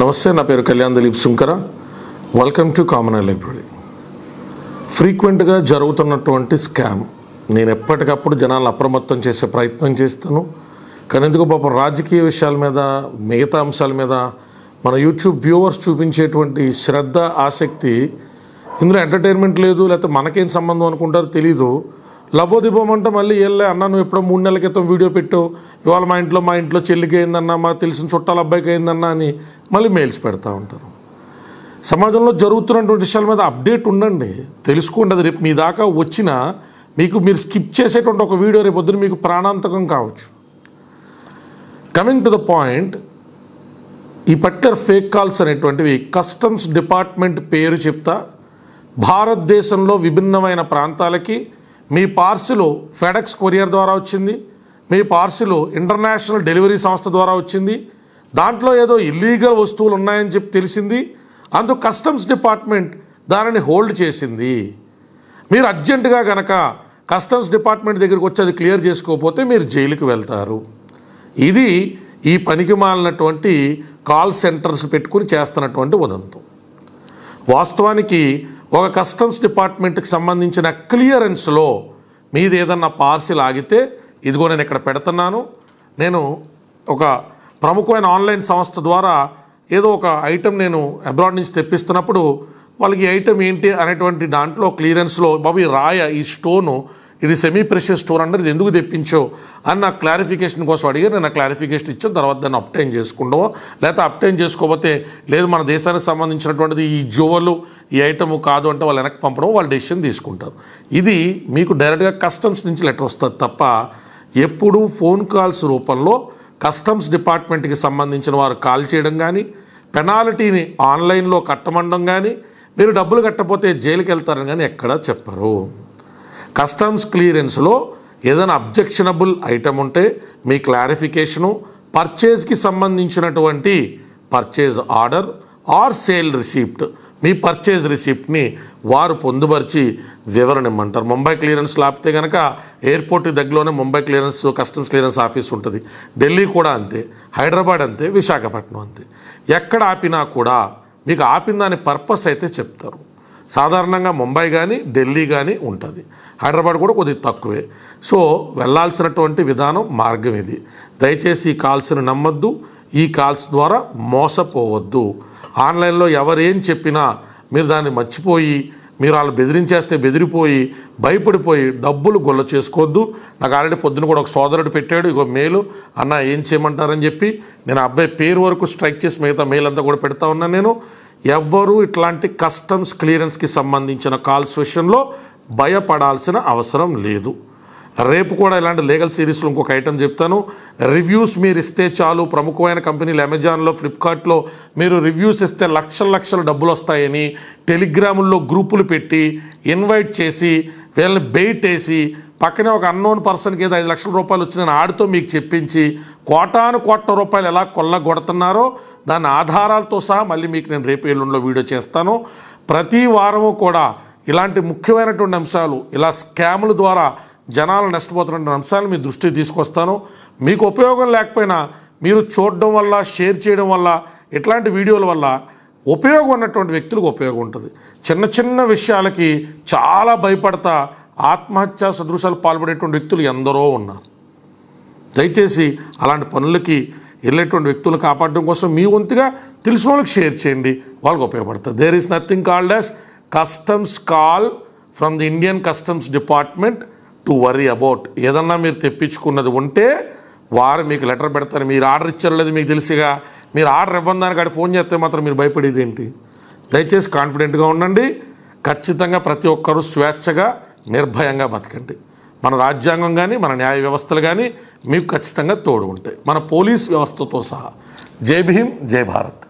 నమస్తే నా పేరు Kalyan Dilip Shunkara welcome to common library ఫ్రీక్వెంట్గా జరుగుతున్నటువంటి స్కామ్ నేను ఎప్పటికప్పుడు జనాలను అప్రమత్తం చేసే ప్రయత్నం చేస్తాను కానీ ఎందుకు పాపం రాజకీయ విషయాల మీద మిగతా అంశాల మీద మన యూట్యూబ్ వ్యూవర్స్ చూపించేటువంటి శ్రద్ధ ఆసక్తి ఇందులో ఎంటర్టైన్మెంట్ లేదు లేకపోతే మనకేం సంబంధం అనుకుంటారో తెలీదు లబోదిబోం అంటే మళ్ళీ వెళ్ళే అన్న నువ్వు ఎప్పుడో మూడు నెలల క్రితం వీడియో పెట్టావు ఇవాళ మా ఇంట్లో మా ఇంట్లో చెల్లికి అయిందన్న మా తెలిసిన చుట్టాల అబ్బాయికి అయిందన్న అని మళ్ళీ మెయిల్స్ పెడతా ఉంటారు సమాజంలో జరుగుతున్నటువంటి విషయాల మీద అప్డేట్ ఉండండి తెలుసుకోండి అది రేపు మీ దాకా వచ్చినా మీకు మీరు స్కిప్ చేసేటువంటి ఒక వీడియో రేపు పొద్దున మీకు ప్రాణాంతకం కావచ్చు కమింగ్ టు ద పాయింట్ ఈ పర్టికులర్ ఫేక్ కాల్స్ అనేటువంటివి కస్టమ్స్ డిపార్ట్మెంట్ పేరు చెప్తా భారతదేశంలో విభిన్నమైన ప్రాంతాలకి మీ పార్సిలు ఫెడెక్స్ కొరియర్ ద్వారా వచ్చింది మీ పార్సిలు ఇంటర్నేషనల్ డెలివరీ సంస్థ ద్వారా వచ్చింది దాంట్లో ఏదో ఇల్లీగల్ వస్తువులు ఉన్నాయని చెప్పి తెలిసింది అందుకు కస్టమ్స్ డిపార్ట్మెంట్ దానిని హోల్డ్ చేసింది మీరు అర్జెంటుగా గనక కస్టమ్స్ డిపార్ట్మెంట్ దగ్గరికి వచ్చి అది క్లియర్ చేసుకోకపోతే మీరు జైలుకి వెళ్తారు ఇది ఈ పనికి మాలినటువంటి కాల్ సెంటర్స్ పెట్టుకుని చేస్తున్నటువంటి ఉదంతం వాస్తవానికి ఒక కస్టమ్స్ డిపార్ట్మెంట్కి సంబంధించిన క్లియరెన్స్లో మీది ఏదన్నా పార్సిల్ ఆగితే ఇదిగో నేను ఇక్కడ పెడుతున్నాను నేను ఒక ప్రముఖమైన ఆన్లైన్ సంస్థ ద్వారా ఏదో ఒక ఐటెం నేను అబ్రాడ్ నుంచి తెప్పిస్తున్నప్పుడు వాళ్ళకి ఐటెం ఏంటి అనేటువంటి దాంట్లో క్లియరెన్స్లో బాబు ఈ రాయ ఈ స్టోను ఇది సెమీ ప్రెషియస్ స్టోర్ అంటారు ఇది ఎందుకు తెప్పించో అని నాకు క్లారిఫికేషన్ కోసం అడిగారు నేను క్లారిఫికేషన్ ఇచ్చాను తర్వాత దాన్ని అప్టైన్ చేసుకుంటామో లేకపోతే అప్టైన్ చేసుకోకపోతే లేదు మన దేశానికి సంబంధించినటువంటిది ఈ జువలు ఈ ఐటమ్ కాదు అంటే వాళ్ళు వెనక్కి పంపడం వాళ్ళు డెసిషన్ తీసుకుంటారు ఇది మీకు డైరెక్ట్గా కస్టమ్స్ నుంచి లెటర్ వస్తుంది తప్ప ఎప్పుడూ ఫోన్ కాల్స్ రూపంలో కస్టమ్స్ డిపార్ట్మెంట్కి సంబంధించిన వారు కాల్ చేయడం కానీ పెనాల్టీని ఆన్లైన్లో కట్టమండం కానీ మీరు డబ్బులు కట్టపోతే జైలుకి వెళ్తారని కానీ ఎక్కడా చెప్పరు కస్టమ్స్ క్లియరెన్స్లో ఏదైనా అబ్జెక్షనబుల్ ఐటమ్ ఉంటే మీ క్లారిఫికేషను పర్చేజ్కి సంబంధించినటువంటి purchase order or sale receipt మీ పర్చేజ్ రిసీప్ట్ని వారు పొందుపరిచి వివరణ ఇమ్మంటారు ముంబై క్లియరెన్స్ లాపితే కనుక ఎయిర్పోర్ట్ దగ్గరలోనే Mumbai clearance customs clearance office ఉంటుంది ఢిల్లీ కూడా అంతే హైదరాబాద్ అంతే విశాఖపట్నం అంతే ఎక్కడ ఆపినా కూడా మీకు ఆపిన దాని పర్పస్ అయితే చెప్తారు సాధారణంగా ముంబై కానీ ఢిల్లీ కానీ ఉంటుంది హైదరాబాద్ కూడా కొద్దిగా తక్కువే సో వెళ్లాల్సినటువంటి విధానం మార్గం ఇది దయచేసి ఈ కాల్స్ని నమ్మొద్దు ఈ కాల్స్ ద్వారా మోసపోవద్దు ఆన్లైన్లో ఎవరేం చెప్పినా మీరు దాన్ని మర్చిపోయి మీరు వాళ్ళు బెదిరించేస్తే బెదిరిపోయి భయపడిపోయి డబ్బులు గొల్ల చేసుకోవద్దు నాకు ఆల్రెడీ పొద్దున కూడా ఒక సోదరుడు పెట్టాడు ఇగో మేలు అన్న ఏం చేయమంటారని చెప్పి నేను అబ్బాయి పేరు వరకు స్ట్రైక్ చేసి మిగతా మెయిల్ అంతా కూడా పెడతా ఉన్నాను నేను ఎవ్వరూ ఇట్లాంటి కస్టమ్స్ క్లియరెన్స్కి సంబంధించిన కాల్స్ విషయంలో భయపడాల్సిన అవసరం లేదు రేపు కూడా ఇలాంటి లీగల్ సిరీస్లో ఇంకొక ఐటెం చెప్తాను రివ్యూస్ మీరు ఇస్తే చాలు ప్రముఖమైన కంపెనీలు అమెజాన్లో ఫ్లిప్కార్ట్లో మీరు రివ్యూస్ ఇస్తే లక్షల లక్షల డబ్బులు వస్తాయని టెలిగ్రాముల్లో గ్రూపులు పెట్టి ఇన్వైట్ చేసి వీళ్ళని బెయిట్ వేసి పక్కనే ఒక అన్నోన్ పర్సన్కి ఏదో ఐదు లక్షల రూపాయలు వచ్చిన ఆడితో మీకు చెప్పించి కోటాను కోట్ల రూపాయలు ఎలా కొల్లగొడుతున్నారో దాని ఆధారాలతో సహా మళ్ళీ మీకు నేను రేపు ఎల్లుండిలో వీడియో చేస్తాను ప్రతి వారము కూడా ఇలాంటి ముఖ్యమైనటువంటి అంశాలు ఇలా స్కాముల ద్వారా జనాలు నష్టపోతున్న అంశాలు మీ దృష్టికి తీసుకొస్తాను మీకు ఉపయోగం లేకపోయినా మీరు చూడడం వల్ల షేర్ చేయడం వల్ల ఇట్లాంటి వీడియోల వల్ల ఉపయోగం ఉన్నటువంటి వ్యక్తులకు ఉపయోగం ఉంటుంది చిన్న చిన్న విషయాలకి చాలా భయపడతా ఆత్మహత్యా సదృశాలు పాల్పడేటువంటి వ్యక్తులు ఎందరో ఉన్నారు దయచేసి అలాంటి పనులకి వెళ్ళేటువంటి వ్యక్తులు కాపాడడం కోసం మీ వంతుగా తెలిసిన వాళ్ళకి షేర్ చేయండి వాళ్ళకి ఉపయోగపడుతుంది there is nothing called as customs call from the Indian customs department to worry about ఏదన్నా మీరు తెప్పించుకున్నది ఉంటే వారు మీకు లెటర్ పెడతారు మీరు ఆర్డర్ ఇచ్చారు లేదు మీకు తెలిసిగా మీరు ఆర్డర్ ఇవ్వందానికి అక్కడ ఫోన్ చేస్తే మాత్రం మీరు భయపడేది ఏంటి దయచేసి కాన్ఫిడెంట్గా ఉండండి ఖచ్చితంగా ప్రతి ఒక్కరూ స్వేచ్ఛగా నిర్భయంగా బతకండి మన రాజ్యాంగం కానీ మన న్యాయ వ్యవస్థలు కానీ మీకు ఖచ్చితంగా తోడు ఉంటాయి మన పోలీస్ వ్యవస్థతో సహా జై భీమ్ జై భారత్